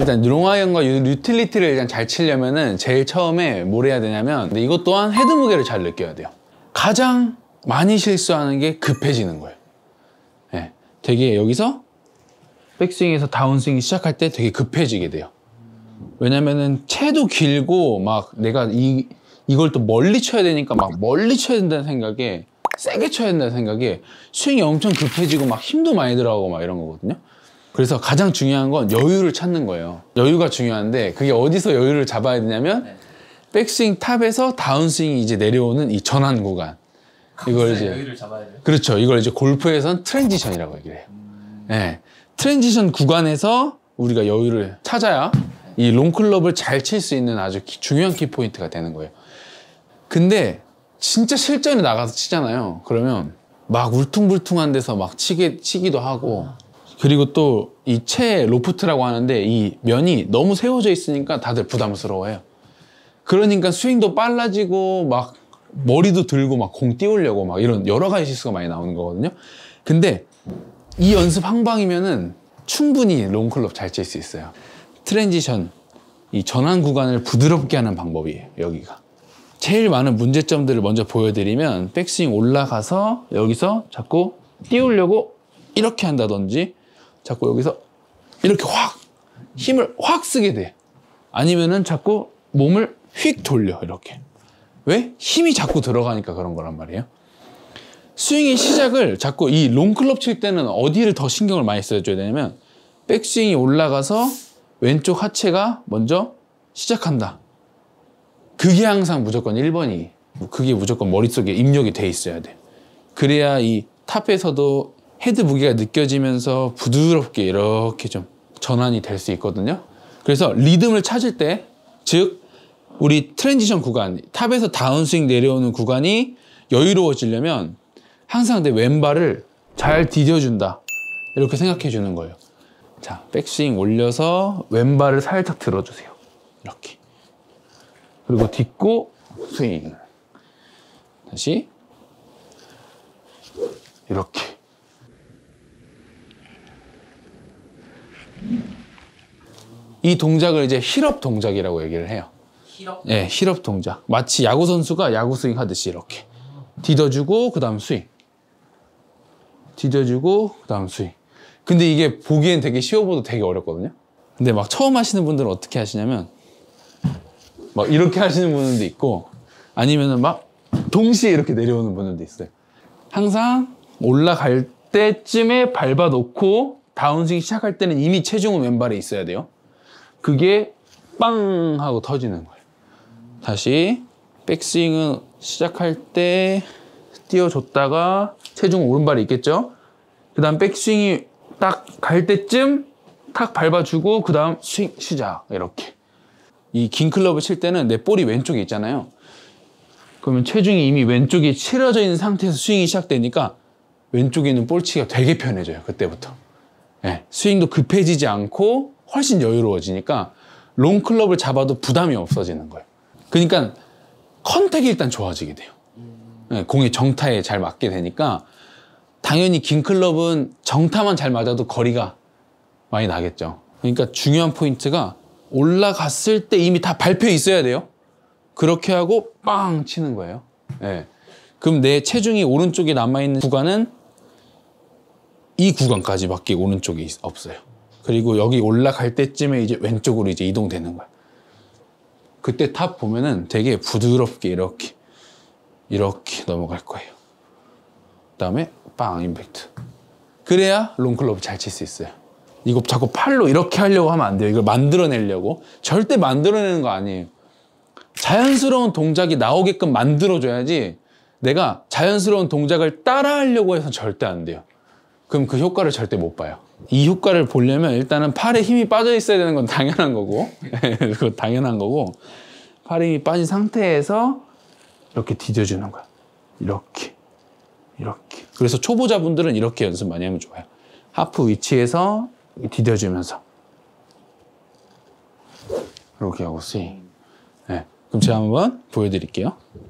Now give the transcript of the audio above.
일단 롱아이언과 유틸리티를 일단 잘 치려면은 제일 처음에 뭘 해야 되냐면 이것 또한 헤드 무게를 잘 느껴야 돼요. 가장 많이 실수하는 게 급해지는 거예요. 네, 되게 여기서 백스윙에서 다운스윙 이 시작할 때 되게 급해지게 돼요. 왜냐면은 채도 길고 막 내가 이, 이걸 또 멀리 쳐야 되니까 막 멀리 쳐야 된다는 생각에 세게 쳐야 된다는 생각에 스윙이 엄청 급해지고 막 힘도 많이 들어가고 막 이런 거거든요. 그래서 가장 중요한 건 여유를 찾는 거예요. 여유가 중요한데 그게 어디서 여유를 잡아야 되냐면 네. 백스윙 탑에서 다운스윙이 이제 내려오는 이 전환 구간. 아, 이걸 이제 여유를 잡아야 돼요. 그렇죠. 이걸 이제 골프에선 트랜지션이라고 얘기를 해요. 음... 네. 트랜지션 구간에서 우리가 여유를 찾아야 이 롱클럽을 잘 칠 수 있는 아주 기, 중요한 키포인트가 되는 거예요. 근데 진짜 실전에 나가서 치잖아요. 그러면 막 울퉁불퉁한 데서 막 치게, 치기도 하고 아. 그리고 또 이채 로프트라고 하는데 이 면이 너무 세워져 있으니까 다들 부담스러워요 그러니까 스윙도 빨라지고 막 머리도 들고 막 공 띄우려고 막 이런 여러 가지 실수가 많이 나오는 거거든요. 근데 이 연습 한 방이면은 충분히 롱클럽 잘 칠 수 있어요. 트랜지션, 이 전환 구간을 부드럽게 하는 방법이에요, 여기가. 제일 많은 문제점들을 먼저 보여드리면 백스윙 올라가서 여기서 자꾸 띄우려고 이렇게 한다든지 자꾸 여기서 이렇게 확 힘을 확 쓰게 돼. 아니면은 자꾸 몸을 휙 돌려 이렇게. 왜? 힘이 자꾸 들어가니까 그런 거란 말이에요. 스윙의 시작을 자꾸 이 롱클럽 칠 때는 어디를 더 신경을 많이 써줘야 되냐면 백스윙이 올라가서 왼쪽 하체가 먼저 시작한다. 그게 항상 무조건 1번이 그게 무조건 머릿속에 입력이 돼 있어야 돼. 그래야 이 탑에서도 헤드 무게가 느껴지면서 부드럽게 이렇게 좀 전환이 될 수 있거든요. 그래서 리듬을 찾을 때, 즉 우리 트랜지션 구간, 탑에서 다운스윙 내려오는 구간이 여유로워지려면 항상 내 왼발을 잘 디뎌준다. 이렇게 생각해 주는 거예요. 자, 백스윙 올려서 왼발을 살짝 들어주세요. 이렇게. 그리고 딛고 스윙. 다시. 이렇게. 이 동작을 이제 힐업 동작이라고 얘기를 해요. 힐업? 네, 힐업 동작. 마치 야구 선수가 야구 스윙 하듯이 이렇게 디뎌주고 그다음 스윙. 디뎌주고 그다음 스윙. 근데 이게 보기엔 되게 쉬워 보도 되게 어렵거든요. 근데 막 처음 하시는 분들은 어떻게 하시냐면 막 이렇게 하시는 분들도 있고 아니면은 막 동시에 이렇게 내려오는 분들도 있어요. 항상 올라갈 때쯤에 밟아 놓고 다운스윙 시작할 때는 이미 체중은 왼발에 있어야 돼요. 그게 빵 하고 터지는 거예요. 다시 백스윙은 시작할 때 띄워줬다가 체중 오른발이 있겠죠? 그 다음 백스윙이 딱 갈 때쯤 탁 밟아주고 그 다음 스윙 시작 이렇게 이 긴 클럽을 칠 때는 내 볼이 왼쪽에 있잖아요 그러면 체중이 이미 왼쪽에치러져 있는 상태에서 스윙이 시작되니까 왼쪽에 있는 볼치가 되게 편해져요 그때부터 네, 스윙도 급해지지 않고 훨씬 여유로워지니까 롱클럽을 잡아도 부담이 없어지는 거예요. 그러니까 컨택이 일단 좋아지게 돼요. 예, 공의 정타에 잘 맞게 되니까 당연히 긴 클럽은 정타만 잘 맞아도 거리가 많이 나겠죠. 그러니까 중요한 포인트가 올라갔을 때 이미 다 발표 있어야 돼요. 그렇게 하고 빵 치는 거예요. 네. 그럼 내 체중이 오른쪽에 남아있는 구간은 이 구간까지밖에 오른쪽에 없어요. 그리고 여기 올라갈 때쯤에 이제 왼쪽으로 이제 이동되는 거야. 그때 탑 보면은 되게 부드럽게 이렇게 이렇게 넘어갈 거예요. 그다음에 빵 임팩트. 그래야 롱클럽 잘 칠 수 있어요. 이거 자꾸 팔로 이렇게 하려고 하면 안 돼요. 이걸 만들어내려고. 절대 만들어내는 거 아니에요. 자연스러운 동작이 나오게끔 만들어줘야지 내가 자연스러운 동작을 따라하려고 해서 절대 안 돼요. 그럼 그 효과를 절대 못 봐요. 이 효과를 보려면 일단은 팔에 힘이 빠져 있어야 되는 건 당연한 거고 예, 그거 당연한 거고 팔에 힘이 빠진 상태에서 이렇게 뒤져주는 거야 이렇게 이렇게 그래서 초보자분들은 이렇게 연습 많이 하면 좋아요 하프 위치에서 디뎌주면서 이렇게 하고 스윙 네. 예. 그럼 제가 한번 보여드릴게요